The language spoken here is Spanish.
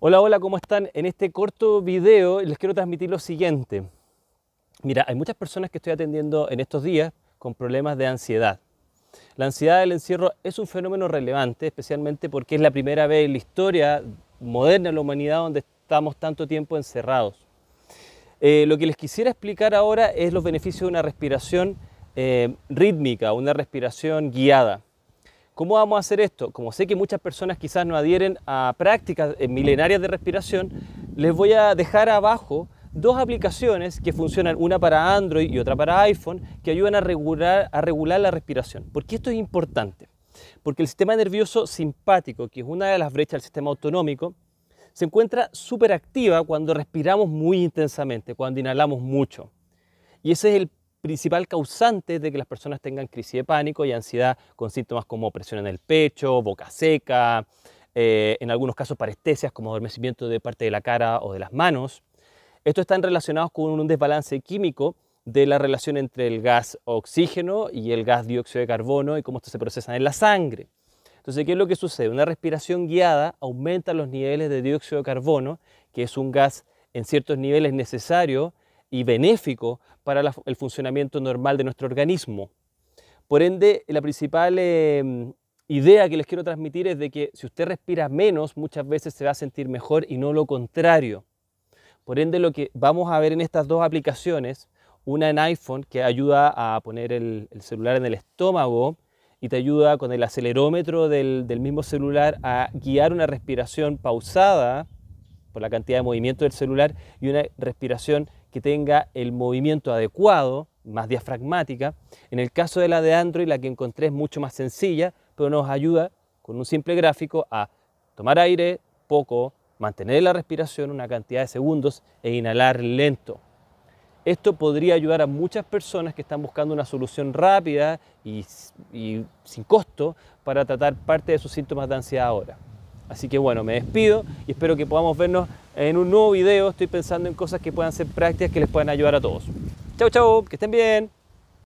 Hola, hola, ¿cómo están? En este corto video les quiero transmitir lo siguiente. Mira, hay muchas personas que estoy atendiendo en estos días con problemas de ansiedad. La ansiedad del encierro es un fenómeno relevante, especialmente porque es la primera vez en la historia moderna de la humanidad donde estamos tanto tiempo encerrados. Eh, lo que les quisiera explicar ahora es los beneficios de una respiración eh, rítmica, una respiración guiada. ¿Cómo vamos a hacer esto? Como sé que muchas personas quizás no adhieren a prácticas eh, milenarias de respiración, les voy a dejar abajo dos aplicaciones que funcionan, una para Android y otra para iPhone, que ayudan a regular, a regular la respiración. ¿Por qué esto es importante? Porque el sistema nervioso simpático, que es una de las brechas del sistema autonómico, se encuentra súper activa cuando respiramos muy intensamente, cuando inhalamos mucho. Y ese es el principal causante de que las personas tengan crisis de pánico y ansiedad con síntomas como presión en el pecho, boca seca, eh, en algunos casos parestesias como adormecimiento de parte de la cara o de las manos. Estos están relacionados con un desbalance químico de la relación entre el gas oxígeno y el gas dióxido de carbono y cómo esto se procesan en la sangre. Entonces, ¿qué es lo que sucede? Una respiración guiada aumenta los niveles de dióxido de carbono, que es un gas en ciertos niveles necesario y benéfico para el funcionamiento normal de nuestro organismo. Por ende, la principal em, idea que les quiero transmitir es de que si usted respira menos, muchas veces se va a sentir mejor y no lo contrario. Por ende, lo que vamos a ver en estas dos aplicaciones, una en iPhone que ayuda a poner el, celular en el estómago y te ayuda con el acelerómetro del, del mismo celular a guiar una respiración pausada por la cantidad de movimiento del celular y una respiración que tenga el movimiento adecuado, más diafragmática. En el caso de la de Android, la que encontré es mucho más sencilla, pero nos ayuda con un simple gráfico a tomar aire poco, mantener la respiración una cantidad de segundos e inhalar lento. Esto podría ayudar a muchas personas que están buscando una solución rápida y, y, sin costo para tratar parte de sus síntomas de ansiedad ahora. Así que bueno, me despido y espero que podamos vernos en un nuevo video estoy pensando en cosas que puedan ser prácticas que les puedan ayudar a todos. Chao, chao, que estén bien.